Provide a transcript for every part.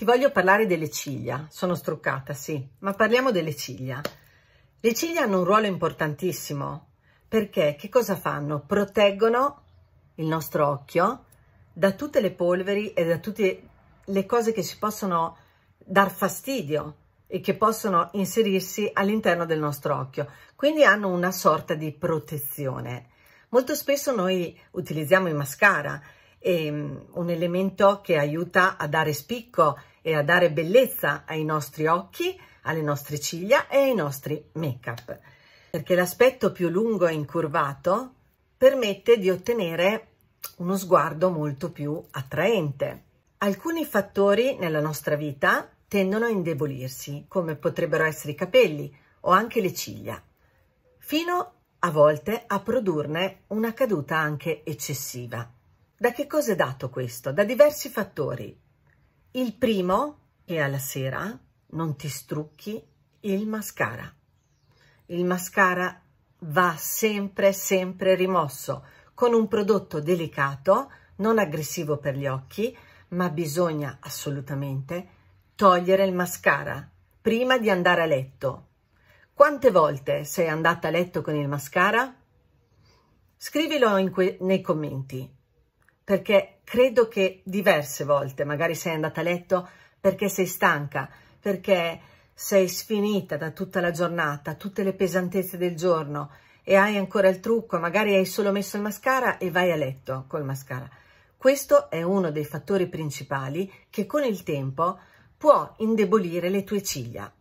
Ti voglio parlare delle ciglia. Sono struccata, sì, ma parliamo delle ciglia. Le ciglia hanno un ruolo importantissimo perché che cosa fanno? Proteggono il nostro occhio da tutte le polveri e da tutte le cose che ci possono dar fastidio e che possono inserirsi all'interno del nostro occhio. Quindi hanno una sorta di protezione. Molto spesso noi utilizziamo il mascara, è ehm, un elemento che aiuta a dare spicco e a dare bellezza ai nostri occhi, alle nostre ciglia e ai nostri make-up, perché l'aspetto più lungo e incurvato permette di ottenere uno sguardo molto più attraente. Alcuni fattori nella nostra vita tendono a indebolirsi, come potrebbero essere i capelli o anche le ciglia, fino a volte a produrne una caduta anche eccessiva. Da che cosa è dato questo? Da diversi fattori, il primo è alla sera non ti strucchi il mascara. Il mascara va sempre sempre rimosso con un prodotto delicato, non aggressivo per gli occhi, ma bisogna assolutamente togliere il mascara prima di andare a letto. Quante volte sei andata a letto con il mascara? Scrivilo nei commenti perché credo che diverse volte magari sei andata a letto perché sei stanca, perché sei sfinita da tutta la giornata, tutte le pesantezze del giorno e hai ancora il trucco, magari hai solo messo il mascara e vai a letto col mascara. Questo è uno dei fattori principali che con il tempo può indebolire le tue ciglia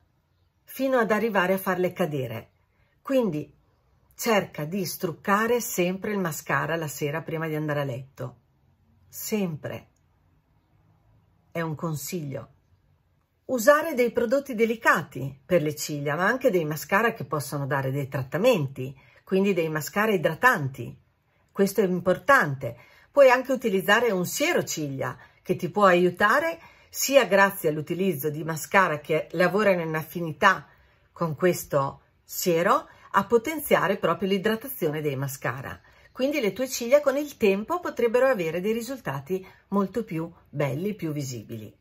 fino ad arrivare a farle cadere. Quindi cerca di struccare sempre il mascara la sera prima di andare a letto sempre, è un consiglio, usare dei prodotti delicati per le ciglia, ma anche dei mascara che possono dare dei trattamenti, quindi dei mascara idratanti. Questo è importante. Puoi anche utilizzare un siero ciglia che ti può aiutare sia grazie all'utilizzo di mascara che lavorano in affinità con questo siero a potenziare proprio l'idratazione dei mascara quindi le tue ciglia con il tempo potrebbero avere dei risultati molto più belli, più visibili.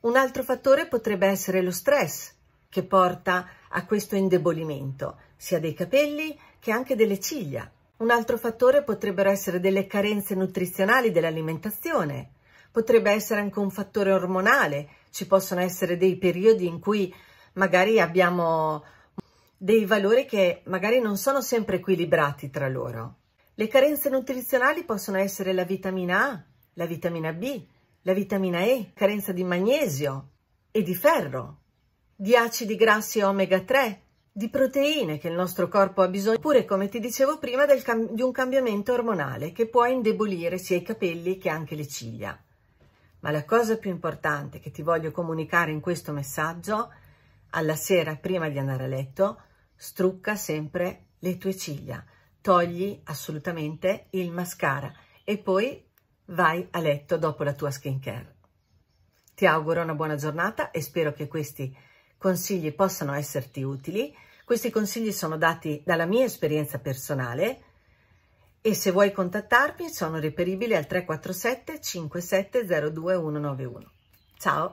Un altro fattore potrebbe essere lo stress che porta a questo indebolimento sia dei capelli che anche delle ciglia. Un altro fattore potrebbero essere delle carenze nutrizionali dell'alimentazione, potrebbe essere anche un fattore ormonale, ci possono essere dei periodi in cui magari abbiamo dei valori che magari non sono sempre equilibrati tra loro. Le carenze nutrizionali possono essere la vitamina A, la vitamina B, la vitamina E, carenza di magnesio e di ferro, di acidi grassi omega 3, di proteine che il nostro corpo ha bisogno, oppure come ti dicevo prima di un cambiamento ormonale che può indebolire sia i capelli che anche le ciglia. Ma la cosa più importante che ti voglio comunicare in questo messaggio, alla sera prima di andare a letto, strucca sempre le tue ciglia togli assolutamente il mascara e poi vai a letto dopo la tua skincare. Ti auguro una buona giornata e spero che questi consigli possano esserti utili. Questi consigli sono dati dalla mia esperienza personale e se vuoi contattarmi sono reperibili al 347 5702191. Ciao!